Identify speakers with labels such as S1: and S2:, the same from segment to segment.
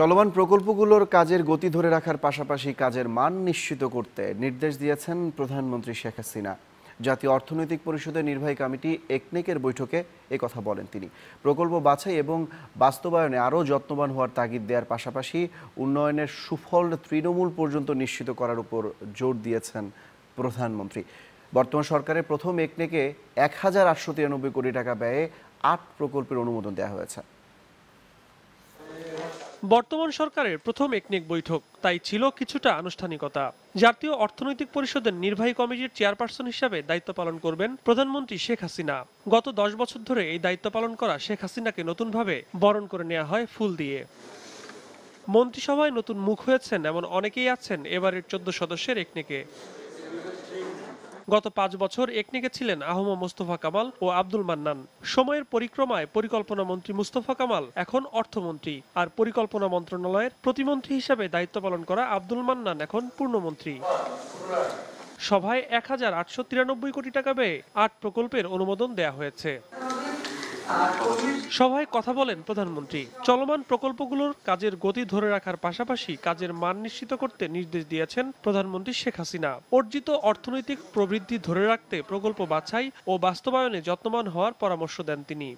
S1: চলমান প্রকল্পগুলোর কাজের গতি ধরে রাখার পাশাপাশি কাজের মান নিশ্চিত করতে নির্দেশ দিয়েছেন প্রধানমন্ত্রী শেখ হাসিনা জাতীয় অর্থনৈতিক পরিষদের নির্বাহী কমিটি একনেকের বৈঠকে কথা বলেন তিনি প্রকল্প বাছাই এবং বাস্তবায়নে আরও যত্নবান হওয়ার তাগিদ দেওয়ার পাশাপাশি উন্নয়নের সুফল তৃণমূল পর্যন্ত নিশ্চিত করার উপর জোর দিয়েছেন প্রধানমন্ত্রী বর্তমান সরকারের প্রথম একনেকে এক হাজার আটশো তিরানব্বই কোটি টাকা ব্যয়ে আট প্রকল্পের অনুমোদন দেওয়া হয়েছে
S2: বর্তমান সরকারের প্রথম একনেক বৈঠক তাই ছিল কিছুটা আনুষ্ঠানিকতা জাতীয় অর্থনৈতিক পরিষদের নির্বাহী কমিটির চেয়ারপারসন হিসাবে দায়িত্ব পালন করবেন প্রধানমন্ত্রী শেখ হাসিনা গত দশ বছর ধরে এই দায়িত্ব পালন করা শেখ হাসিনাকে নতুনভাবে বরণ করে নেওয়া হয় ফুল দিয়ে মন্ত্রিসভায় নতুন মুখ হয়েছেন এমন অনেকেই আছেন এবারের চোদ্দ সদস্যের একনেকে গত পাঁচ বছর একনিকে ছিলেন আহম মোস্তফা কামাল ও আব্দুল মান্নান সময়ের পরিক্রমায় পরিকল্পনা মন্ত্রী মুস্তফা কামাল এখন অর্থমন্ত্রী আর পরিকল্পনা মন্ত্রণালয়ের প্রতিমন্ত্রী হিসেবে দায়িত্ব পালন করা আব্দুল মান্নান এখন পূর্ণমন্ত্রী সভায় এক হাজার আটশো তিরানব্বই কোটি টাকা ব্যয়ে আট প্রকল্পের অনুমোদন দেয়া হয়েছে সভায় কথা বলেন প্রধানমন্ত্রী চলমান প্রকল্পগুলোর কাজের গতি ধরে রাখার পাশাপাশি কাজের মান নিশ্চিত করতে নির্দেশ দিয়েছেন প্রধানমন্ত্রী শেখ হাসিনা অর্জিত অর্থনৈতিক প্রবৃদ্ধি ধরে রাখতে প্রকল্প বাছাই ও বাস্তবায়নে যত্নবান হওয়ার পরামর্শ দেন তিনি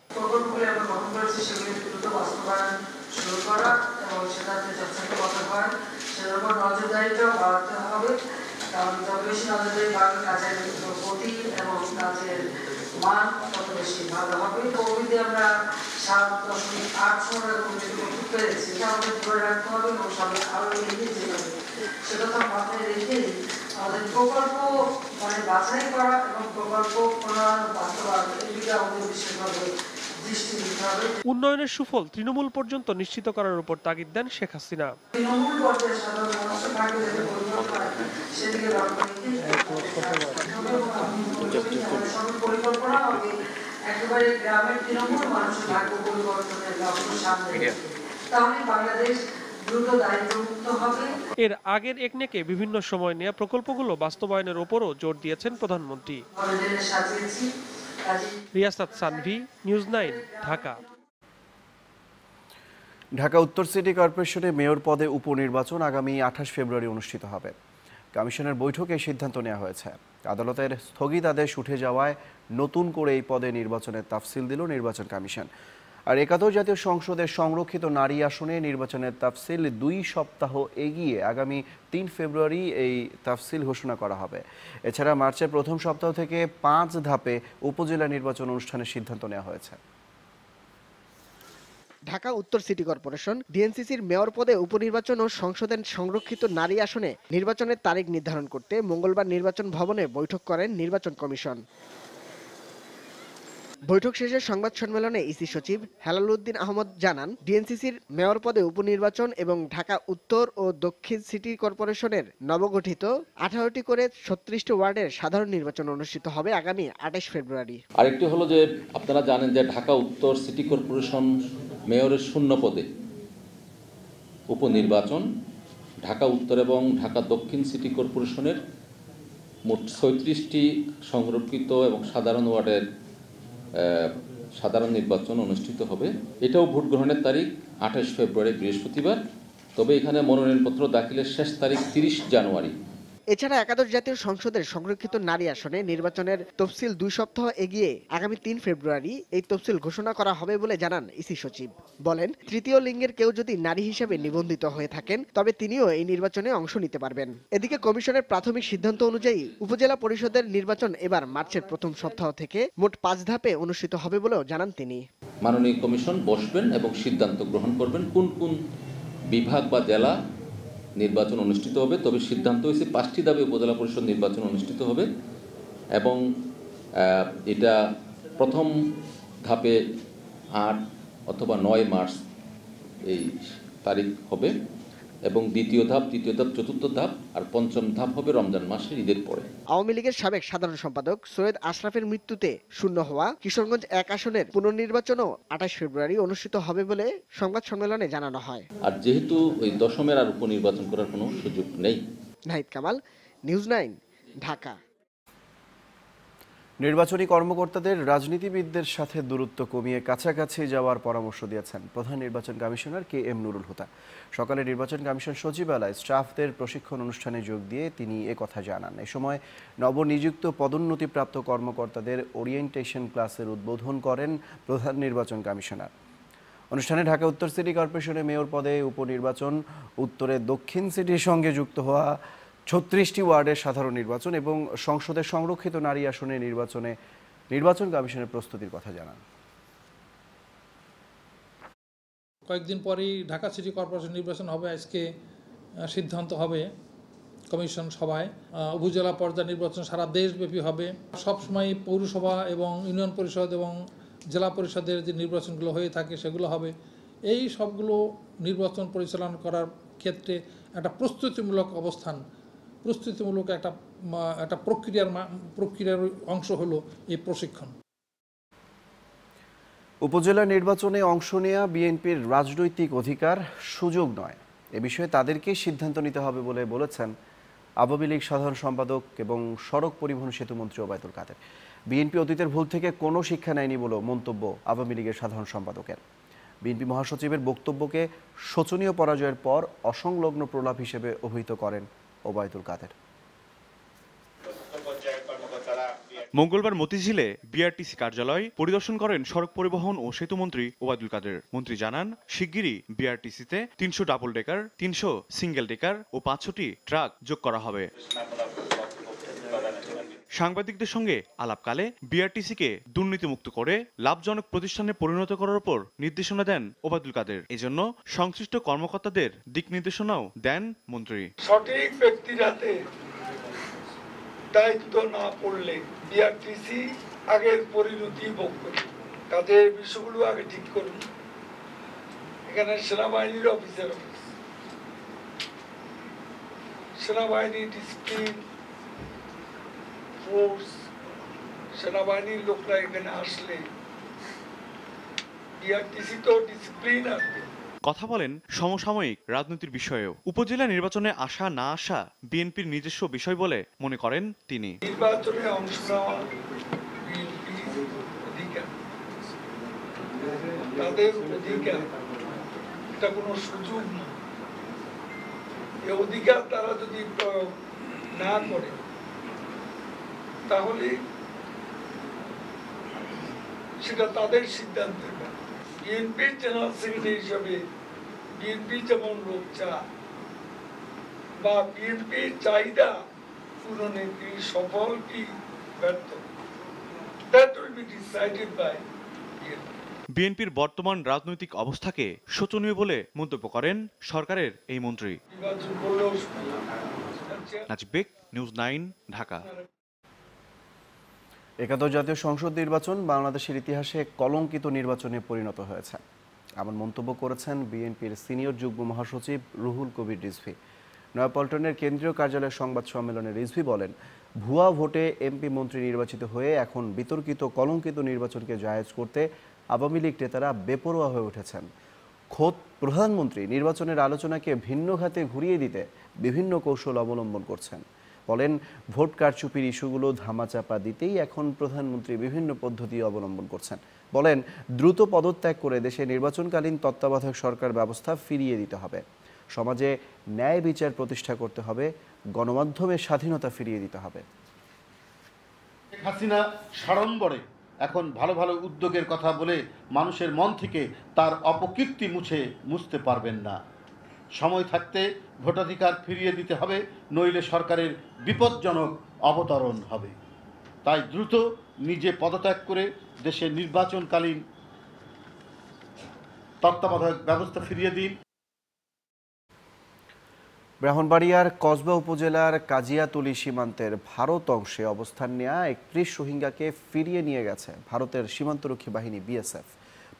S3: কারণ যত বেশি নজরদারি বাড়বে কাজের এবং কাজের মান কত বেশি ভালো হবে কবিতে আমরা সাত দশমিক আট শূন্য কবিতে করতে পেরেছি সেটা আমাদের ধরে রাখতে হবে এবং সামনে আরও এগিয়ে যেতে হবে সেটা তো মাথায় রেখেই আমাদের প্রকল্প মানে বাছাই করা এবং প্রকল্প প্রণয়ন বাস্তবায়ন এদিকে আমাদের বিশেষভাবে
S2: উন্নয়নের সুফল তৃণমূল পর্যন্ত নিশ্চিত করার উপর তাগিদ দেন শেখ হাসিনা এর আগের একনেকে বিভিন্ন সময় নিয়ে প্রকল্পগুলো বাস্তবায়নের ওপরও জোর দিয়েছেন প্রধানমন্ত্রী রিয়াসাত সানভি নিউজ নাইন ঢাকা
S1: ঢাকা উত্তর সিটি কর্পোরেশনে মেয়র পদে উপনির্বাচন আগামী আঠাশ ফেব্রুয়ারি অনুষ্ঠিত হবে কমিশনের বৈঠকে সিদ্ধান্ত নেওয়া হয়েছে আদালতের স্থগিতাদেশ উঠে যাওয়ায় নতুন করে এই পদে নির্বাচনের তাফসিল দিল নির্বাচন কমিশন আর একাদশ জাতীয় সংসদের সংরক্ষিত নারী আসনে নির্বাচনের তাফসিল দুই সপ্তাহ এগিয়ে আগামী তিন ফেব্রুয়ারি এই তাফসিল ঘোষণা করা হবে এছাড়া মার্চের প্রথম সপ্তাহ থেকে পাঁচ ধাপে উপজেলা নির্বাচন অনুষ্ঠানের সিদ্ধান্ত নেওয়া হয়েছে
S3: ঢাকা উত্তর সিটি কর্পোরেশন ডিএনসিসির মেয়র পদে উপনির্বাচন ও সংসদের সংরক্ষিত নারী আসনে নির্বাচনের তারিখ নির্ধারণ করতে মঙ্গলবার নির্বাচন ভবনে বৈঠক করেন নির্বাচন কমিশন বৈঠক শেষে সংবাদ সম্মেলনে ইসি সচিব হেলাল উদ্দিন আহমদ জানান ডিএনসিসির মেয়র পদে উপনির্বাচন এবং ঢাকা উত্তর ও দক্ষিণ সিটি কর্পোরেশনের নবগঠিত আঠারোটি করে ছত্রিশটি ওয়ার্ডের সাধারণ নির্বাচন অনুষ্ঠিত হবে আগামী আঠাশ ফেব্রুয়ারি আরেকটি হলো যে
S4: আপনারা জানেন যে ঢাকা উত্তর সিটি কর্পোরেশন মেয়রের শূন্য পদে উপনির্বাচন ঢাকা উত্তর এবং ঢাকা দক্ষিণ সিটি কর্পোরেশনের মোট ছয়ত্রিশটি সংরক্ষিত এবং সাধারণ ওয়ার্ডের সাধারণ নির্বাচন অনুষ্ঠিত হবে এটাও ভোট গ্রহণের তারিখ আঠাশ ফেব্রুয়ারি বৃহস্পতিবার তবে এখানে মনোনয়নপত্র দাখিলের শেষ তারিখ তিরিশ জানুয়ারি
S3: এছাড়া একাদশ জাতীয় সংসদের সংরক্ষিত নারী আসনে নির্বাচনের তফসিল দুই সপ্তাহ এগিয়ে আগামী তিন ফেব্রুয়ারি এই তফসিল ঘোষণা করা হবে বলে জানান ইসি সচিব বলেন তৃতীয় লিঙ্গের কেউ যদি নারী হিসেবে নিবন্ধিত হয়ে থাকেন তবে তিনিও এই নির্বাচনে অংশ নিতে পারবেন এদিকে কমিশনের প্রাথমিক সিদ্ধান্ত অনুযায়ী উপজেলা পরিষদের নির্বাচন এবার মার্চের প্রথম সপ্তাহ থেকে মোট পাঁচ ধাপে অনুষ্ঠিত হবে বলেও জানান তিনি
S4: মাননীয় কমিশন বসবেন এবং সিদ্ধান্ত গ্রহণ করবেন কোন কোন বিভাগ বা জেলা নির্বাচন অনুষ্ঠিত হবে তবে সিদ্ধান্ত হয়েছে পাঁচটি দাবি উপজেলা পরিষদ নির্বাচন অনুষ্ঠিত হবে এবং এটা প্রথম ধাপে আট অথবা নয় মার্চ এই তারিখ হবে এবং দ্বিতীয় ধাপ তৃতীয় ধাপ চতুর্থ ধাপ আর পঞ্চম ধাপ হবে রমজান মাসের ঈদের পরে
S3: আওয়ামী লীগের সাবেক সাধারণ সম্পাদক সৈয়দ আশরাফের মৃত্যুতে শূন্য হওয়া কিশোরগঞ্জ এক আসনের পুনর্নির্বাচনও আঠাশ ফেব্রুয়ারি অনুষ্ঠিত হবে বলে সংবাদ সম্মেলনে জানানো হয়
S4: আর যেহেতু ওই দশমের আর উপনির্বাচন করার কোনো সুযোগ নেই
S3: নাহিদ কামাল নিউজ নাইন ঢাকা
S4: নির্বাচনী কর্মকর্তাদের রাজনীতিবিদদের সাথে
S1: দূরত্ব কমিয়ে কাছাকাছি যাওয়ার পরামর্শ দিয়েছেন প্রধান নির্বাচন commissioner K M Nurul Huda সকালে নির্বাচন কমিশন সচিবালয় স্টাফদের প্রশিক্ষণ অনুষ্ঠানে যোগ দিয়ে তিনি কথা জানান এ সময় নবনিযুক্ত পদোন্নতিপ্রাপ্ত কর্মকর্তাদের ওরিয়েন্টেশন ক্লাসের উদ্বোধন করেন প্রধান নির্বাচন কমিশনার অনুষ্ঠানে ঢাকা উত্তর সিটি কর্পোরেশনে মেয়র পদে উপনির্বাচন উত্তরে দক্ষিণ সিটির সঙ্গে যুক্ত হওয়া ছত্রিশটি ওয়ার্ডের সাধারণ নির্বাচন এবং সংসদের সংরক্ষিত নারী আসনে নির্বাচনে নির্বাচন কমিশনের প্রস্তুতির কথা জানান
S2: কয়েকদিন পরেই ঢাকা সিটি কর্পোরেশন নির্বাচন হবে আজকে সিদ্ধান্ত হবে কমিশন সভায় উপজেলা পর্যায়ে নির্বাচন সারা দেশব্যাপী হবে সবসময় পৌরসভা এবং ইউনিয়ন পরিষদ এবং জেলা পরিষদের যে নির্বাচনগুলো হয়ে থাকে সেগুলো হবে এই সবগুলো নির্বাচন পরিচালনা করার ক্ষেত্রে একটা প্রস্তুতিমূলক অবস্থান প্রস্তুতিমূলক একটা একটা প্রক্রিয়ার প্রক্রিয়ার অংশ হলো এই প্রশিক্ষণ
S1: উপজেলা নির্বাচনে অংশ নেয়া বিএনপির রাজনৈতিক অধিকার সুযোগ নয় এ বিষয়ে তাদেরকে সিদ্ধান্ত নিতে হবে বলে বলেছেন আওয়ামী লীগ সাধারণ সম্পাদক এবং সড়ক পরিবহন সেতু মন্ত্রী ওবায়দুল কাদের বিএনপি অতীতের ভুল থেকে কোনো শিক্ষা নেয়নি বলেও মন্তব্য আওয়ামী লীগের সাধারণ সম্পাদকের বিএনপি মহাসচিবের বক্তব্যকে শোচনীয় পরাজয়ের পর অসংলগ্ন প্রলাপ হিসেবে অভিহিত করেন ওবায়দুল কাদের
S5: মঙ্গলবার মতিঝিলে বিআরটিসি কার্যালয় পরিদর্শন করেন সড়ক পরিবহন ও সেতুমন্ত্রী ওবায়দুল কাদের মন্ত্রী জানান শিগগিরই বিআরটিসিতে তিনশো ডাবল ডেকার তিনশো সিঙ্গেল ডেকার ও পাঁচশোটি ট্রাক যোগ করা হবে সাংবাদিকদের সঙ্গে আলাপকালে বিআরটিসিকে দুর্নীতিমুক্ত করে লাভজনক প্রতিষ্ঠানে পরিণত করার উপর নির্দেশনা দেন ওবায়দুল কাদের এজন্য সংশ্লিষ্ট কর্মকর্তাদের দিক নির্দেশনাও দেন মন্ত্রী
S6: সঠিক ব্যক্তি যাতে দায়িত্ব না পড়লে বিআরটিসি আগের পরিণতি ভোগ করে তাতে বিষয়গুলো আগে ঠিক করুন এখানে সেনাবাহিনীর অফিসার অফিস সেনাবাহিনী ডিসিপ্লিন ফোর্স সেনাবাহিনীর লোকরা এখানে আসলে
S5: কথা বলেন সমসাময়িক রাজনীতির বিষয়েও উপজেলা নির্বাচনে আসা না আসা বিএনপির নিজস্ব বিষয় বলে মনে করেন তিনি
S6: নির্বাচনে অংশ তাদের অধিকার কোনো সুযোগ না অধিকার তারা যদি না করে তাহলে সেটা তাদের সিদ্ধান্তের বিএনপির জেনারেল সেক্রেটারি হিসাবে বিএনপি যেমন লোক বা বিএনপির চাহিদা পূরণে সফল কি
S5: বিএনপির বর্তমান রাজনৈতিক অবস্থাকে শোচনীয় বলে মন্তব্য করেন সরকারের এই মন্ত্রী নাজবেক নিউজ নাইন ঢাকা
S1: একাদশ জাতীয় সংসদ নির্বাচন বাংলাদেশের ইতিহাসে কলঙ্কিত নির্বাচনে পরিণত হয়েছে এমন মন্তব্য করেছেন বিএনপির সিনিয়র যুগ্ম মহাসচিব রুহুল কবির রিজভি নয়াপল্টনের কেন্দ্রীয় কার্যালয়ের সংবাদ সম্মেলনে রিজভি বলেন ভুয়া ভোটে এমপি মন্ত্রী নির্বাচিত হয়ে এখন বিতর্কিত কলঙ্কিত নির্বাচনকে জায়েজ করতে আওয়ামী লীগ নেতারা বেপরোয়া হয়ে উঠেছেন খোদ প্রধানমন্ত্রী নির্বাচনের আলোচনাকে ভিন্ন খাতে ঘুরিয়ে দিতে বিভিন্ন কৌশল অবলম্বন করছেন বলেন ভোট কারচুপির ইস্যুগুলো ধামাচাপা দিতেই এখন প্রধানমন্ত্রী বিভিন্ন পদ্ধতি অবলম্বন করছেন বলেন দ্রুত পদত্যাগ করে দেশে নির্বাচনকালীন তত্ত্বাবধায়ক সরকার ব্যবস্থা ফিরিয়ে দিতে হবে সমাজে ন্যায় বিচার প্রতিষ্ঠা করতে হবে গণমাধ্যমের স্বাধীনতা ফিরিয়ে দিতে হবে
S4: হাসিনা সাড়ম্বরে এখন ভালো ভালো উদ্যোগের কথা বলে মানুষের মন থেকে তার অপকীর্তি মুছে মুছতে পারবেন না সময় থাকতে ভোটাধিকার ফিরিয়ে দিতে হবে নইলে সরকারের বিপজ্জনক অবতরণ হবে তাই দ্রুত নিজে পদত্যাগ করে দেশে নির্বাচনকালীন তত্ত্বাবধায়ক ব্যবস্থা ফিরিয়ে দিন
S1: ব্রাহ্মণবাড়িয়ার কসবা উপজেলার কাজিয়াতুলি সীমান্তের ভারত অংশে অবস্থান নেওয়া একত্রিশ রোহিঙ্গাকে ফিরিয়ে নিয়ে গেছে ভারতের সীমান্তরক্ষী বাহিনী বিএসএফ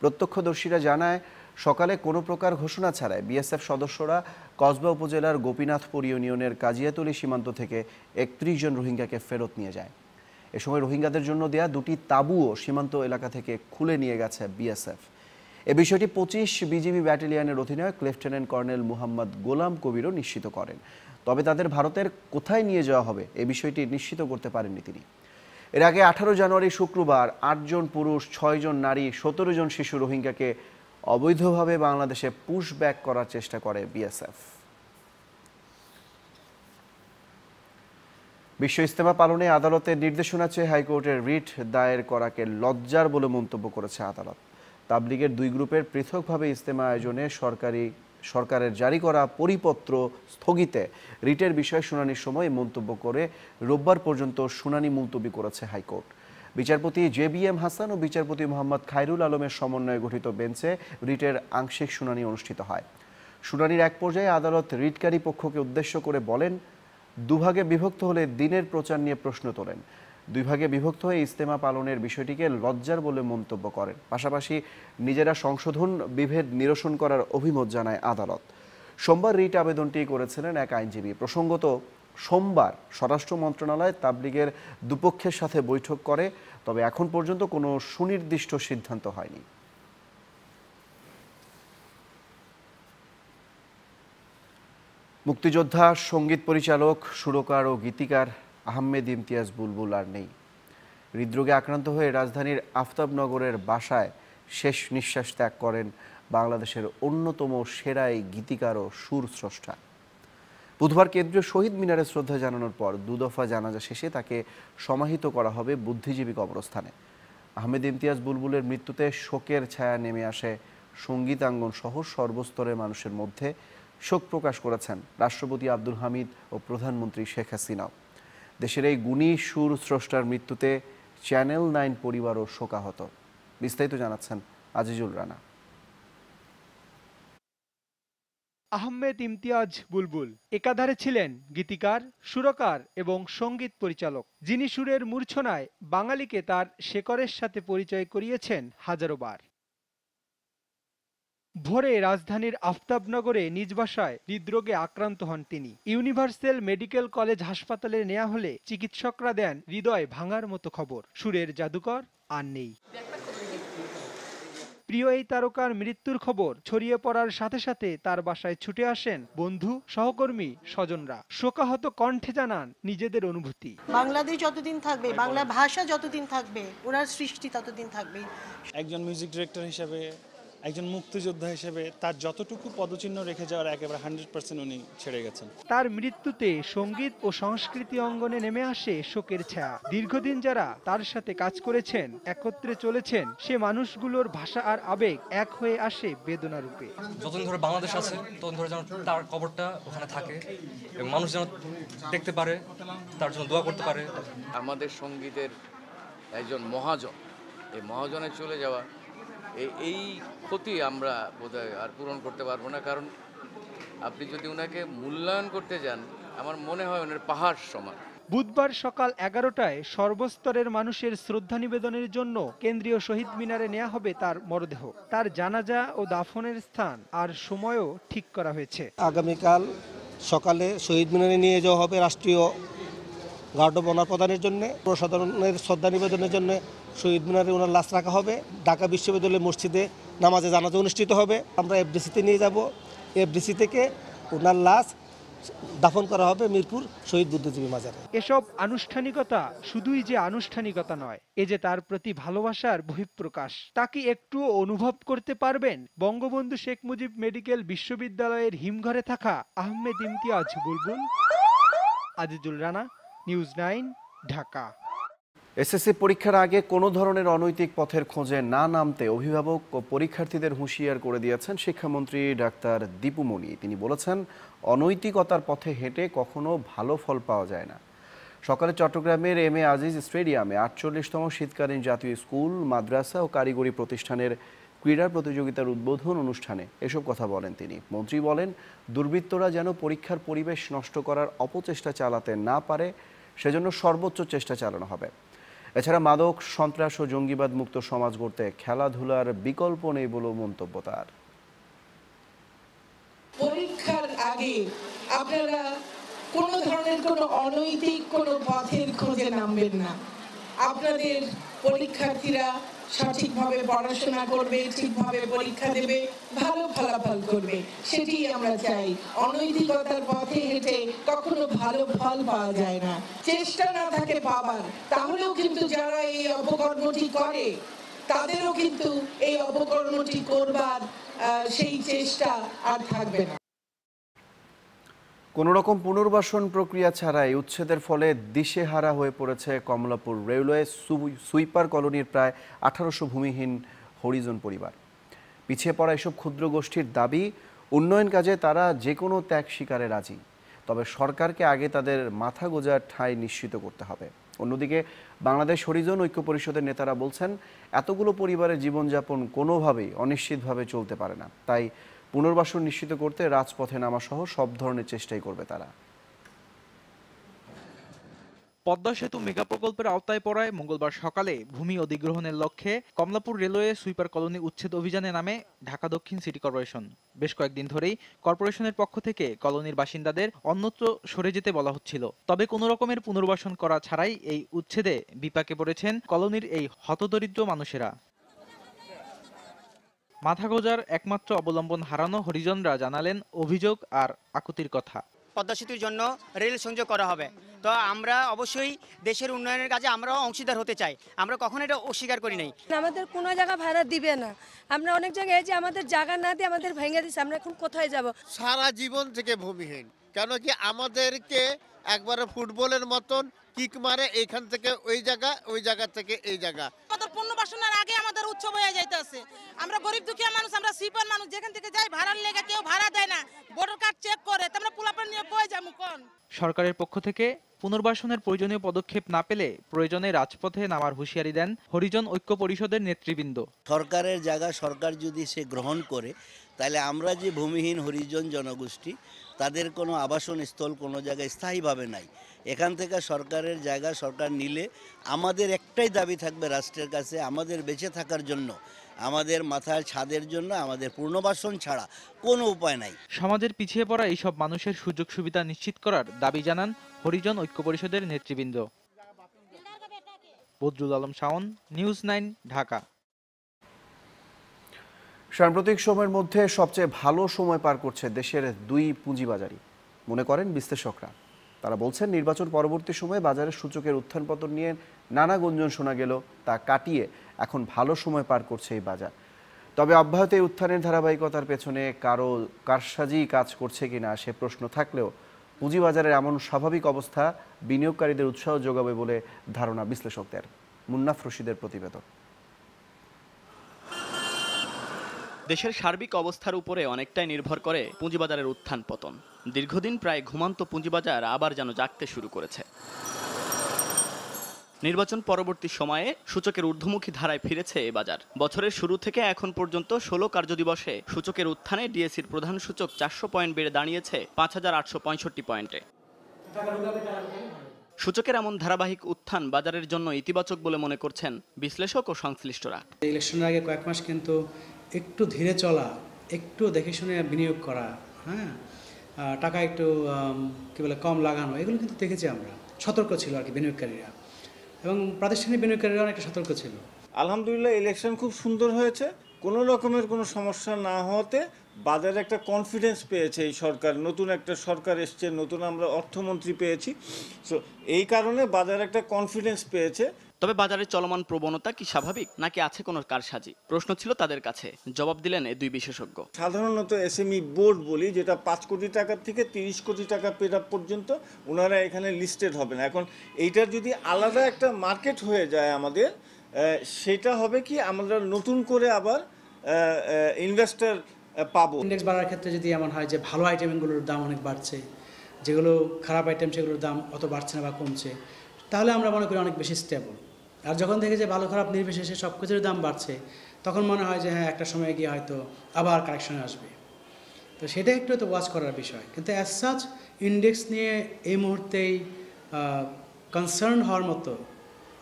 S1: প্রত্যক্ষদর্শীরা জানায় সকালে কোনো প্রকার ঘোষণা ছাড়াই বিএসএফ সদস্যরা কসবা উপজেলার গোপীনাথপুর ইউনিয়নের কাজিয়াতলি সীমান্ত থেকে একত্রিশ জন রোহিঙ্গাকে ফেরত নিয়ে যায় এ সময় রোহিঙ্গাদের জন্য দেয়া দুটি তাঁবুও সীমান্ত এলাকা থেকে খুলে নিয়ে গেছে বিএসএফ এ বিষয়টি পঁচিশ বিজিবি ব্যাটালিয়নের অধিনায়ক লেফটেন্যান্ট কর্নেল মোহাম্মদ গোলাম কবিরও নিশ্চিত করেন তবে তাদের ভারতের কোথায় নিয়ে যাওয়া হবে এ বিষয়টি নিশ্চিত করতে পারেননি তিনি এর আগে আঠারো জানুয়ারি শুক্রবার আটজন পুরুষ ছয়জন নারী সতেরো জন শিশু রোহিঙ্গাকে অবৈধভাবে বাংলাদেশে পুশ ব্যাক করার চেষ্টা করে বিএসএফ বিশ্ব ইস্তেমা পালনে আদালতের নির্দেশনা চেয়ে হাইকোর্টের রিট দায়ের করাকে লজ্জার বলে মন্তব্য করেছে আদালত তাবলিগের দুই গ্রুপের পৃথকভাবে ইস্তেমা আয়োজনে সরকারি সরকারের জারি করা পরিপত্র স্থগিতে রিটের বিষয়ে শুনানির সময় মন্তব্য করে রোববার পর্যন্ত শুনানি মুলতবি করেছে হাইকোর্ট বিচারপতি জে বি এম হাসান ও বিচারপতি মোহাম্মদ খায়রুল আলমের সমন্বয়ে গঠিত বেঞ্চে রিটের আংশিক শুনানি অনুষ্ঠিত হয় শুনানির এক পর্যায়ে আদালত রিটকারী পক্ষকে উদ্দেশ্য করে বলেন দুভাগে বিভক্ত হলে দিনের প্রচার নিয়ে প্রশ্ন তোলেন দুই ভাগে বিভক্ত হয়ে ইস্তেমা পালনের বিষয়টিকে লজ্জার বলে মন্তব্য করেন পাশাপাশি নিজেরা সংশোধন বিভেদ নিরসন করার অভিমত জানায় আদালত সোমবার রিট আবেদনটি করেছিলেন এক আইনজীবী প্রসঙ্গত সোমবার স্বরাষ্ট্র মন্ত্রণালয় তাবলিগের দুপক্ষের সাথে বৈঠক করে তবে এখন পর্যন্ত কোনো সুনির্দিষ্ট সিদ্ধান্ত হয়নি মুক্তিযোদ্ধা সঙ্গীত পরিচালক সুরকার ও গীতিকার আহমেদ ইমতিয়াজ বুলবুল আর নেই হৃদরোগে আক্রান্ত হয়ে রাজধানীর আফতাবনগরের বাসায় শেষ নিঃশ্বাস ত্যাগ করেন বাংলাদেশের অন্যতম সেরা এই গীতিকার ও সুর স্রষ্টা বুধবার কেন্দ্রীয় শহীদ মিনারে শ্রদ্ধা জানানোর পর দুদফা জানাজা শেষে তাকে সমাহিত করা হবে বুদ্ধিজীবী কবরস্থানে আহমেদ ইমতিয়াজ বুলবুলের মৃত্যুতে শোকের ছায়া নেমে আসে সঙ্গীতাঙ্গন সহ সর্বস্তরের মানুষের মধ্যে শোক প্রকাশ করেছেন রাষ্ট্রপতি আব্দুল হামিদ ও প্রধানমন্ত্রী শেখ হাসিনাও দেশের এই গুণী সুর স্রষ্টার মৃত্যুতে চ্যানেল নাইন পরিবারও শোকাহত বিস্তারিত জানাচ্ছেন আজিজুল রানা
S7: আহমেদ ইমতিয়াজ বুলবুল একাধারে ছিলেন গীতিকার সুরকার এবং সঙ্গীত পরিচালক যিনি সুরের মূর্ছনায় বাঙালিকে তার শেকরের সাথে পরিচয় করিয়েছেন হাজারো বার ভোরে রাজধানীর আফতাবনগরে নিজ বাসায় হৃদরোগে আক্রান্ত হন তিনি ইউনিভার্সেল মেডিকেল কলেজ হাসপাতালে নেওয়া হলে চিকিৎসকরা দেন হৃদয় ভাঙার মতো খবর সুরের জাদুকর আর নেই প্রিয় এই তারকার মৃত্যুর খবর ছড়িয়ে পড়ার সাথে সাথে তার বাসায় ছুটে আসেন বন্ধু সহকর্মী স্বজনরা শোকাহত কণ্ঠে জানান নিজেদের অনুভূতি
S3: বাংলাদেশ যতদিন থাকবে বাংলা ভাষা যতদিন থাকবে ওনার সৃষ্টি ততদিন থাকবে
S2: একজন মিউজিক ডিরেক্টর হিসেবে একজন মুক্তিযোদ্ধা হিসেবে তার যতটুকু পদচিহ্ন রেখে যাওয়ার একেবারে হান্ড্রেড পার্সেন্ট উনি ছেড়ে গেছেন
S7: তার মৃত্যুতে সঙ্গীত ও সংস্কৃতি অঙ্গনে নেমে আসে শোকের ছায়া দীর্ঘদিন যারা তার সাথে কাজ করেছেন একত্রে চলেছেন সে মানুষগুলোর ভাষা আর আবেগ এক হয়ে আসে বেদনা রূপে যতদিন ধরে বাংলাদেশ আছে
S2: ততদিন ধরে যেন তার কবরটা ওখানে থাকে এবং মানুষ যেন দেখতে পারে তার জন্য দোয়া করতে পারে
S4: আমাদের সঙ্গীতের একজন মহাজন এই মহাজনে চলে যাওয়া এই ক্ষতি আমরা বোধহয় আর পূরণ করতে পারবো না কারণ আপনি যদি ওনাকে মূল্যায়ন করতে যান আমার মনে হয় ওনার পাহাড় সমান
S7: বুধবার সকাল এগারোটায় সর্বস্তরের মানুষের শ্রদ্ধা নিবেদনের জন্য কেন্দ্রীয় শহীদ মিনারে নেওয়া হবে তার মরদেহ তার জানাজা ও দাফনের স্থান আর সময়ও ঠিক করা হয়েছে আগামীকাল সকালে শহীদ মিনারে নিয়ে যাওয়া হবে রাষ্ট্রীয় গার্ড অব অনার প্রদানের জন্য প্রসাধারণের শ্রদ্ধা নিবেদনের জন্য শহীদ মিনারে ওনার লাশ রাখা হবে ঢাকা বিশ্ববিদ্যালয়ের মসজিদে নামাজে জানাজা অনুষ্ঠিত হবে আমরা এফডিসিতে নিয়ে যাব এফডিসি থেকে ওনার লাশ দাফন করা হবে মিরপুর শহীদ বুদ্ধিজীবী মাজারে এসব আনুষ্ঠানিকতা শুধুই যে আনুষ্ঠানিকতা নয় এ যে তার প্রতি ভালোবাসার বহিঃপ্রকাশ তাকে একটু অনুভব করতে পারবেন বঙ্গবন্ধু শেখ মুজিব মেডিকেল বিশ্ববিদ্যালয়ের হিমঘরে থাকা Ahmed Imtiaz Bulbul Azizul Rana news nine Dhaka
S1: SSC পরীক্ষার আগে কোনো ধরনের অনৈতিক পথের খোঁজে না নামতে অভিভাবক ও পরীক্ষার্থীদের হুঁশিয়ার করে দিয়েছেন শিক্ষামন্ত্রী ডাক্তার দীপুমণি তিনি বলেছেন অনৈতিকতার পথে হেঁটে কখনো ভালো ফল পাওয়া যায় না সকালে চট্টগ্রামের এম এ আজিজ স্টেডিয়ামে আটচল্লিশতম শীতকালীন জাতীয় স্কুল মাদ্রাসা ও কারিগরি প্রতিষ্ঠানের ক্রীড়া প্রতিযোগিতার উদ্বোধন অনুষ্ঠানে এসব কথা বলেন তিনি মন্ত্রী বলেন দুর্বৃত্তরা যেন পরীক্ষার পরিবেশ নষ্ট করার অপচেষ্টা চালাতে না পারে সেজন্য সর্বোচ্চ চেষ্টা চালানো হবে এছাড়া মাদক সন্ত্রাস ও জঙ্গিবাদ মুক্ত সমাজ গড়তে খেলাধুলার বিকল্প নেই বলেও মন্তব্য তার
S7: পরীক্ষার আগে আপনারা কোনো ধরনের কোন অনৈতিক কোন পথের খোঁজে নামবেন না আপনাদের পরীক্ষার্থীরা সঠিকভাবে পড়াশোনা করবে ঠিকভাবে পরীক্ষা দেবে ভালো ফলাফল করবে সেটি আমরা চাই অনৈতিকতার পথে হেঁটে কখনো ভালো ফল পাওয়া যায় না চেষ্টা না থাকে পাবার তাহলেও কিন্তু যারা এই অপকর্মটি করে তাদেরও কিন্তু এই অপকর্মটি করবার সেই চেষ্টা আর থাকবে না
S1: কোনোরকম রকম পুনর্বাসন প্রক্রিয়া ছাড়াই উচ্ছেদের ফলে দিশেহারা হয়ে পড়েছে কমলাপুর রেলওয়ে সুইপার কলোনির প্রায় আঠারোশো ভূমিহীন হরিজন পরিবার পিছিয়ে পড়া এসব ক্ষুদ্র গোষ্ঠীর দাবি উন্নয়ন কাজে তারা যে কোনো ত্যাগ স্বীকারে রাজি তবে সরকারকে আগে তাদের মাথা গোজার ঠাঁই নিশ্চিত করতে হবে অন্যদিকে বাংলাদেশ হরিজন ঐক্য পরিষদের নেতারা বলছেন এতগুলো পরিবারের জীবনযাপন কোনোভাবেই অনিশ্চিতভাবে চলতে পারে না তাই পুনর্বাসন নিশ্চিত করতে রাজপথে নামা সহ সব ধরনের চেষ্টাই করবে তারা
S2: পদ্মা
S7: সেতু মেগা প্রকল্পের আওতায় পড়ায় মঙ্গলবার সকালে ভূমি অধিগ্রহণের লক্ষ্যে কমলাপুর রেলওয়ে সুইপার কলোনি উচ্ছেদ অভিযানে নামে ঢাকা দক্ষিণ সিটি কর্পোরেশন বেশ কয়েকদিন ধরেই কর্পোরেশনের পক্ষ থেকে কলোনির বাসিন্দাদের অন্যত্র সরে যেতে বলা হচ্ছিল তবে কোনো রকমের পুনর্বাসন করা ছাড়াই এই উচ্ছেদে বিপাকে পড়েছেন কলোনির এই হতদরিদ্র মানুষেরা মাথা গোজার একমাত্র অবলম্বন হারানো হরিজনরা জানালেন অভিযোগ আর আকুতির কথা
S8: পদ্মা সেতুর জন্য রেল সংযোগ করা হবে তো আমরা অবশ্যই দেশের উন্নয়নের কাজে আমরাও অংশীদার হতে চাই আমরা কখনো এটা অস্বীকার করি নাই
S3: আমাদের কোনো জায়গা ভাড়া দিবে না আমরা অনেক জায়গায় যে আমাদের জায়গা না দিয়ে আমাদের ভেঙে দিচ্ছে আমরা এখন কোথায় যাব সারা
S1: জীবন থেকে ভূমিহীন কেন কি আমাদেরকে একবারে ফুটবলের মতন কিক মারে এখান থেকে ওই জায়গা ওই জায়গা থেকে এই জায়গা আমাদের
S5: পণ্য বাসনার আগে আমাদের উৎসব হয়ে যাইতেছে আমরা গরিব দুঃখিয়া মানুষ আমরা সিপার মানুষ যেখান থেকে যাই ভাড়ার লেগে কেউ ভাড়া দেয় না ভোটার কার্ড চেক করে তোমরা পোলাপান
S7: নিয়ে বয়ে যাবো কোন সরকারের পক্ষ থেকে পুনর্বাসনের প্রয়োজনীয় পদক্ষেপ না পেলে প্রয়োজনে রাজপথে নামার হুঁশিয়ারি দেন হরিজন ঐক্য পরিষদের নেতৃবৃন্দ
S1: সরকারের জায়গা সরকার যদি সে গ্রহণ করে তাহলে আমরা যে ভূমিহীন হরিজন জনগোষ্ঠী তাদের কোনো আবাসন স্থল কোনো জায়গায় স্থায়ীভাবে নাই এখান থেকে সরকারের জায়গা সরকার নিলে আমাদের একটাই দাবি থাকবে রাষ্ট্রের কাছে আমাদের বেঁচে থাকার জন্য আমাদের মাথার ছাদের জন্য আমাদের পূর্ণবাসন ছাড়া কোনো উপায় নাই সমাজের পিছিয়ে
S7: পড়া এইসব মানুষের সুযোগ সুবিধা নিশ্চিত করার দাবি জানান হরিজন ঐক্য পরিষদের নেতৃবৃন্দ
S1: বদরুল আলম শাওন
S7: নিউজ নাইন ঢাকা
S1: সাম্প্রতিক সময়ের মধ্যে সবচেয়ে ভালো সময় পার করছে দেশের দুই পুঁজিবাজারই মনে করেন বিশ্লেষকরা তারা বলছেন নির্বাচন পরবর্তী সময়ে বাজারের সূচকের উত্থান পতন নিয়ে নানা গুঞ্জন শোনা গেল তা কাটিয়ে এখন ভালো সময় পার করছে এই বাজার তবে অব্যাহত এই উত্থানের ধারাবাহিকতার পেছনে কারো কারসাজি কাজ করছে কিনা সে প্রশ্ন থাকলেও পুঁজিবাজারের এমন স্বাভাবিক অবস্থা বিনিয়োগকারীদের উৎসাহ যোগাবে বলে ধারণা বিশ্লেষকদের মুন্নাফ রশিদের প্রতিবেদন
S8: দেশের সার্বিক অবস্থার উপরে অনেকটাই নির্ভর করে পুঁজিবাজারের উত্থান পতন দীর্ঘদিন প্রায় ঘুমান্ত পুঁজিবাজার আবার যেন জাগতে শুরু করেছে নির্বাচন পরবর্তী সময়ে সূচকের ঊর্ধ্বমুখী ধারায় ফিরেছে এ বাজার বছরের শুরু থেকে এখন পর্যন্ত ষোলো কার্যদিবসে সূচকের উত্থানে ডিএসির প্রধান সূচক চারশো পয়েন্ট বেড়ে দাঁড়িয়েছে পাঁচ হাজার আটশো পঁয়ষট্টি পয়েন্টে সূচকের এমন ধারাবাহিক উত্থান বাজারের জন্য ইতিবাচক বলে মনে করছেন বিশ্লেষক ও সংশ্লিষ্টরা ইলেকশনের আগে কয়েক মাস কিন্তু একটু ধীরে চলা একটু দেখে শুনে বিনিয়োগ করা হ্যাঁ টাকা একটু কী বলে কম লাগানো এগুলো কিন্তু দেখেছি আমরা সতর্ক ছিল আর কি বিনিয়োগকারীরা
S1: এবং প্রাতিষ্ঠানিক বিনিয়োগকারীরা অনেকটা সতর্ক ছিল আলহামদুলিল্লাহ ইলেকশন খুব সুন্দর হয়েছে কোনো রকমের কোনো সমস্যা না হওয়াতে বাজারে একটা কনফিডেন্স পেয়েছে এই সরকার নতুন একটা সরকার এসছে নতুন আমরা অর্থমন্ত্রী পেয়েছি সো এই কারণে বাজার একটা
S8: কনফিডেন্স পেয়েছে তবে বাজারে চলমান প্রবণতা কি স্বাভাবিক নাকি আছে কোনো কারসাজি প্রশ্ন ছিল তাদের কাছে জবাব দিলেন এই দুই বিশেষজ্ঞ
S1: সাধারণত এসএমই বোর্ড বলি যেটা পাঁচ কোটি
S6: টাকা থেকে তিরিশ কোটি টাকা পেরা পর্যন্ত ওনারা এখানে লিস্টেড হবেন এখন এইটার যদি
S8: আলাদা একটা মার্কেট হয়ে যায় আমাদের সেটা হবে কি আমরা নতুন করে আবার ইনভেস্টার পাবো ইন্ডেক্স বাড়ার ক্ষেত্রে যদি এমন হয় যে ভালো আইটেমগুলোর দাম অনেক বাড়ছে যেগুলো খারাপ আইটেম সেগুলোর দাম অত বাড়ছে না বা কমছে তাহলে আমরা মনে করি অনেক বেশি স্টেবল আর যখন দেখে যে ভালো খারাপ নির্বিশেষে সব কিছুর দাম বাড়ছে তখন মনে হয় যে হ্যাঁ একটা সময় গিয়ে হয়তো আবার কারেকশন আসবে তো সেটা একটু তো ওয়াচ করার বিষয় কিন্তু অ্যাজ সাচ ইন্ডেক্স নিয়ে এই মুহূর্তেই কনসার্ন হওয়ার মতো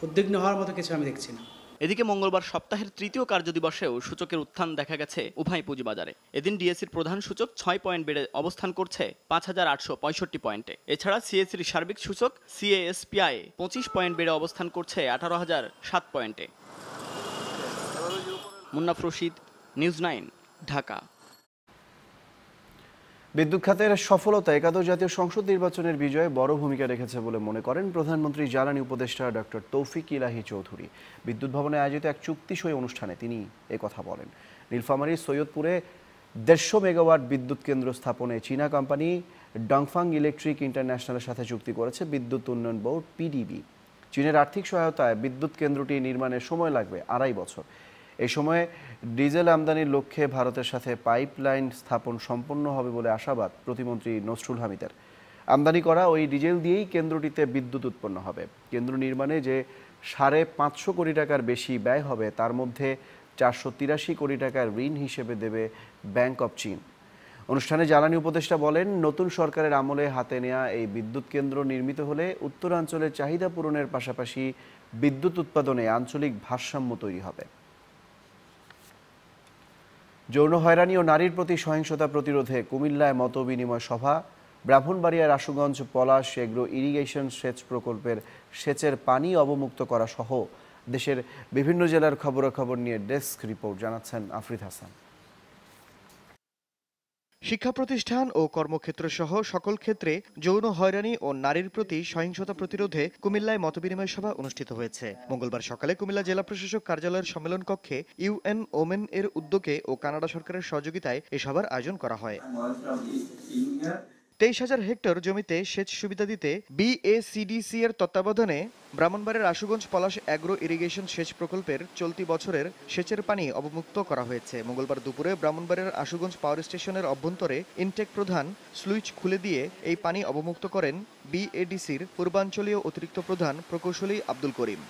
S8: উদ্বিগ্ন হওয়ার মতো কিছু আমি দেখছি না এদিকে মঙ্গলবার সপ্তাহের তৃতীয় কার্যদিবসেও সূচকের উত্থান দেখা গেছে উভয় পুঁজিবাজারে এদিন ডিএসির প্রধান সূচক ছয় পয়েন্ট বেড়ে অবস্থান করছে পাঁচ হাজার আটশো পঁয়ষট্টি পয়েন্টে এছাড়া সিএসির সার্বিক সূচক সিএএসপিআই পঁচিশ পয়েন্ট বেড়ে অবস্থান করছে আঠারো হাজার সাত পয়েন্টে মুন্নাফ রশিদ নিউজ নাইন ঢাকা
S1: বিদ্যুৎ খাতের সফলতা একাদশ জাতীয় সংসদ নির্বাচনের বিজয়ে বড় ভূমিকা রেখেছে বলে মনে করেন প্রধানমন্ত্রী জ্বালানি উপদেষ্টা ডক্টর তৌফিক ইলাহি চৌধুরী বিদ্যুৎ ভবনে আয়োজিত এক চুক্তি সই অনুষ্ঠানে তিনি কথা বলেন নীলফামারীর সৈয়দপুরে দেড়শো মেগাওয়াট বিদ্যুৎ কেন্দ্র স্থাপনে চীনা কোম্পানি ডংফাং ইলেকট্রিক ইন্টারন্যাশনালের সাথে চুক্তি করেছে বিদ্যুৎ উন্নয়ন বোর্ড পিডিবি চীনের আর্থিক সহায়তায় বিদ্যুৎ কেন্দ্রটি নির্মাণের সময় লাগবে আড়াই বছর এ সময়ে ডিজেল আমদানির লক্ষ্যে ভারতের সাথে পাইপলাইন স্থাপন সম্পন্ন হবে বলে আশাবাদ প্রতিমন্ত্রী নসরুল হামিদের আমদানি করা ওই ডিজেল দিয়েই কেন্দ্রটিতে বিদ্যুৎ উৎপন্ন হবে কেন্দ্র নির্মাণে যে সাড়ে পাঁচশো কোটি টাকার বেশি ব্যয় হবে তার মধ্যে চারশো তিরাশি কোটি টাকার ঋণ হিসেবে দেবে ব্যাংক অব চীন অনুষ্ঠানে জ্বালানি উপদেষ্টা বলেন নতুন সরকারের আমলে হাতে নেয়া এই বিদ্যুৎ কেন্দ্র নির্মিত হলে উত্তরাঞ্চলের চাহিদা পূরণের পাশাপাশি বিদ্যুৎ উৎপাদনে আঞ্চলিক ভারসাম্য তৈরি হবে যৌন হয়রানি ও নারীর প্রতি সহিংসতা প্রতিরোধে কুমিল্লায় মত বিনিময় সভা ব্রাহ্মণবাড়িয়ার আশুগঞ্জ পলাশ এগ্রো ইরিগেশন সেচ প্রকল্পের সেচের পানি অবমুক্ত করা সহ দেশের বিভিন্ন জেলার খবরাখবর নিয়ে ডেস্ক রিপোর্ট জানাচ্ছেন আফরিদ হাসান শিক্ষা প্রতিষ্ঠান ও কর্মক্ষেত্র
S9: সহ সকল ক্ষেত্রে যৌন হয়রানি ও নারীর প্রতি সহিংসতা প্রতিরোধে কুমিল্লায় মতবিনিময় সভা অনুষ্ঠিত হয়েছে মঙ্গলবার সকালে কুমিল্লা জেলা প্রশাসক কার্যালয়ের সম্মেলন কক্ষে ইউএন ওমেন এর উদ্যোগে ও কানাডা সরকারের সহযোগিতায় এ সভার আয়োজন করা হয় তেইশ হাজার হেক্টর জমিতে সেচ সুবিধা দিতে বিএসিডিসি এর তত্ত্বাবধানে ব্রাহ্মণবাড়ের আশুগঞ্জ পলাশ অ্যাগ্রো ইরিগেশন সেচ প্রকল্পের চলতি বছরের সেচের পানি অবমুক্ত করা হয়েছে মঙ্গলবার দুপুরে ব্রাহ্মণবাড়ের আশুগঞ্জ পাওয়ার স্টেশনের অভ্যন্তরে ইনটেক প্রধান সুইচ খুলে দিয়ে এই পানি অবমুক্ত করেন বিএডিসির পূর্বাঞ্চলীয় অতিরিক্ত প্রধান প্রকৌশলী আব্দুল করিম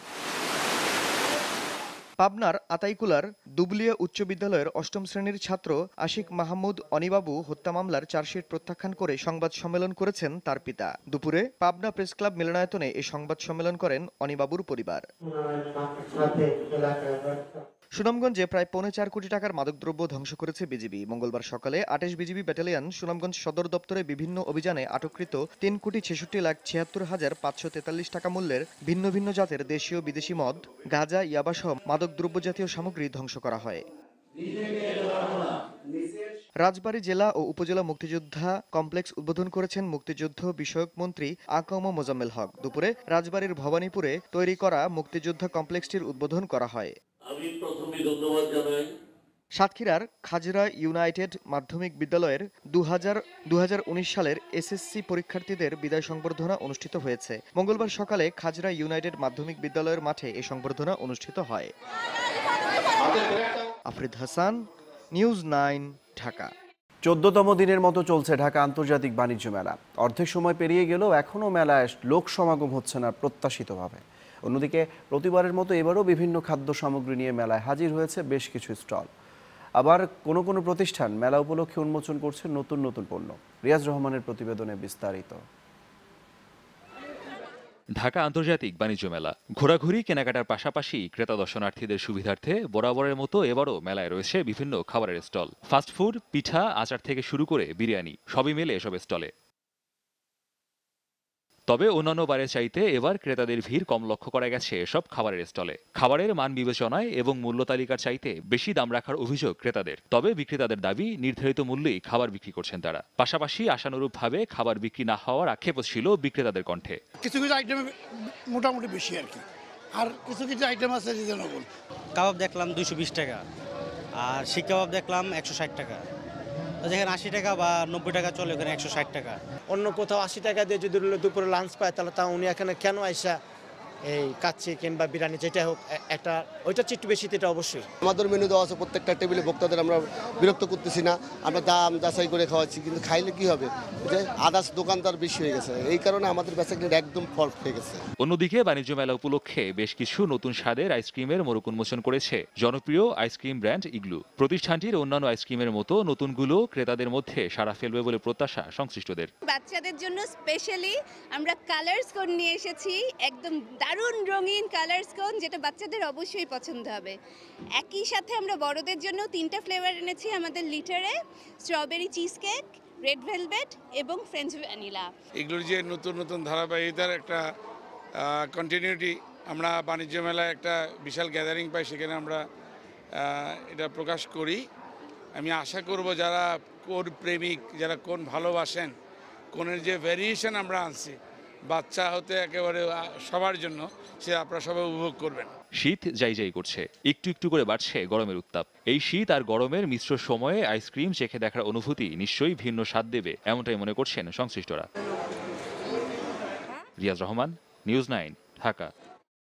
S9: পাবনার আতাইকুলার দুবলিয়া উচ্চ বিদ্যালয়ের অষ্টম শ্রেণীর ছাত্র আশিক মাহমুদ অনিবাবু হত্যা মামলার চার্জশিট প্রত্যাখ্যান করে সংবাদ সম্মেলন করেছেন তার পিতা দুপুরে পাবনা প্রেস ক্লাব মিলনায়তনে এ সংবাদ সম্মেলন করেন অনিবাবুর পরিবার সুনামগঞ্জে প্রায় পৌনে চার কোটি টাকার মাদকদ্রব্য ধ্বংস করেছে বিজিবি মঙ্গলবার সকালে আটাশ বিজিবি ব্যাটালিয়ন সুনামগঞ্জ সদর দপ্তরে বিভিন্ন অভিযানে আটককৃত তিন কোটি ছেষট্টি লাখ ছিয়াত্তর হাজার পাঁচশো তেতাল্লিশ টাকা মূল্যের ভিন্ন ভিন্ন জাতের দেশীয় বিদেশি মদ গাঁজা ইয়াবাসহ মাদকদ্রব্য জাতীয় সামগ্রী ধ্বংস করা হয় রাজবাড়ী জেলা ও উপজেলা মুক্তিযোদ্ধা কমপ্লেক্স উদ্বোধন করেছেন মুক্তিযুদ্ধ বিষয়ক মন্ত্রী আকম মোজাম্মেল হক দুপুরে রাজবাড়ির ভবানীপুরে তৈরি করা মুক্তিযোদ্ধা কমপ্লেক্সটির উদ্বোধন করা হয়
S4: আমি প্রথমে ধন্যবাদ জানাই
S9: সাতক্ষীরার খাজরা ইউনাইটেড মাধ্যমিক বিদ্যালয়ের দু হাজার সালের এসএসসি পরীক্ষার্থীদের বিদায় সংবর্ধনা অনুষ্ঠিত হয়েছে মঙ্গলবার সকালে খাজরা ইউনাইটেড মাধ্যমিক বিদ্যালয়ের মাঠে এ সংবর্ধনা অনুষ্ঠিত হয় আফরিদ
S1: হাসান নিউজ নাইন ঢাকা চোদ্দতম দিনের মতো চলছে ঢাকা আন্তর্জাতিক বাণিজ্য মেলা অর্ধেক সময় পেরিয়ে গেলেও এখনও মেলায় লোক সমাগম হচ্ছে না প্রত্যাশিতভাবে অন্যদিকে প্রতিবারের মতো এবারও বিভিন্ন খাদ্য সামগ্রী নিয়ে মেলায় হাজির হয়েছে বেশ কিছু স্টল আবার কোন কোন প্রতিষ্ঠান মেলা উপলক্ষে উন্মোচন করছে নতুন নতুন পণ্য রিয়াজ রহমানের প্রতিবেদনে বিস্তারিত
S5: ঢাকা আন্তর্জাতিক বাণিজ্য মেলা ঘোরাঘুরি কেনাকাটার পাশাপাশি ক্রেতা দর্শনার্থীদের সুবিধার্থে বরাবরের মতো এবারও মেলায় রয়েছে বিভিন্ন খাবারের স্টল ফাস্টফুড পিঠা আচার থেকে শুরু করে বিরিয়ানি সবই মেলে এসব স্টলে তবে অন্যান্য বারের চাইতে এবার ক্রেতাদের ভিড় কম লক্ষ্য করা গেছে এসব খাবারের স্টলে খাবারের মান বিবেচনায় এবং মূল্য তালিকার চাইতে বেশি দাম রাখার অভিযোগ ক্রেতাদের তবে বিক্রেতাদের দাবি নির্ধারিত মূল্যেই খাবার বিক্রি করছেন তারা পাশাপাশি আশানুরূপভাবে খাবার বিক্রি না হওয়ার আক্ষেপও ছিল বিক্রেতাদের কণ্ঠে
S7: কিছু কিছু আইটেম মোটামুটি
S6: বেশি আর কি আর কিছু কিছু আইটেম আছে
S5: কাবাব দেখলাম দুইশো টাকা
S7: আর শিক কাবাব দেখলাম একশো টাকা যেখানে আশি টাকা বা নব্বই টাকা চলে ওখানে একশো ষাট টাকা অন্য কোথাও আশি টাকা দিয়ে যদি দুপুরে লাঞ্চ পায় তাহলে তা উনি এখানে কেন আইসা
S1: এই কাচ্চি কিংবা বিরিয়ানি যেটা হোক একটা ওইটা চিট বেশি এটা অবশ্যই আমাদের মেনু দেওয়া আছে প্রত্যেকটা টেবিলে ভোক্তাদের আমরা বিরক্ত করতেছি না আমরা দাম যাচাই করে খাওয়াচ্ছি কিন্তু খাইলে কি হবে যে আদার্স দোকানদার বেশি হয়ে গেছে এই কারণে আমাদের বেচাকিনির একদম ফল্ট হয়ে গেছে
S5: অন্যদিকে বাণিজ্য মেলা উপলক্ষে বেশ কিছু নতুন স্বাদের আইসক্রিমের মোড়ক উন্মোচন করেছে জনপ্রিয় আইসক্রিম ব্র্যান্ড ইগলু প্রতিষ্ঠানটির অন্যান্য আইসক্রিমের মতো নতুনগুলো ক্রেতাদের মধ্যে সারা ফেলবে বলে প্রত্যাশা সংশ্লিষ্টদের
S8: বাচ্চাদের জন্য স্পেশালি আমরা কালার্স কোড নিয়ে এসেছি একদম দারুণ রঙিন কালার স্কোন যেটা বাচ্চাদের অবশ্যই পছন্দ হবে একই সাথে আমরা বড়দের জন্য তিনটা ফ্লেভার এনেছি আমাদের লিটারে strawberry cheese cake red velvet এবং ফ্রেঞ্চ ভ্যানিলা
S6: এগুলোর যে নতুন নতুন ধারাবাহিকতার একটা কন্টিনিউটি আমরা বাণিজ্য মেলায় একটা বিশাল গ্যাদারিং পাই সেখানে আমরা এটা প্রকাশ করি আমি আশা করব যারা কোন প্রেমিক যারা কোন ভালোবাসেন কোনের যে ভ্যারিয়েশন আমরা আনছি বাচ্চা হতে একেবারে সবার জন্য সে আপনারা সবাই উপভোগ করবেন
S5: শীত যাই যাই করছে একটু একটু করে বাড়ছে গরমের উত্তাপ এই শীত আর গরমের মিশ্র সময়ে আইসক্রিম চেখে দেখার অনুভূতি নিশ্চয়ই ভিন্ন স্বাদ দেবে এমনটাই মনে করছেন সংশ্লিষ্টরা রিয়াজ রহমান নিউজ নাইন ঢাকা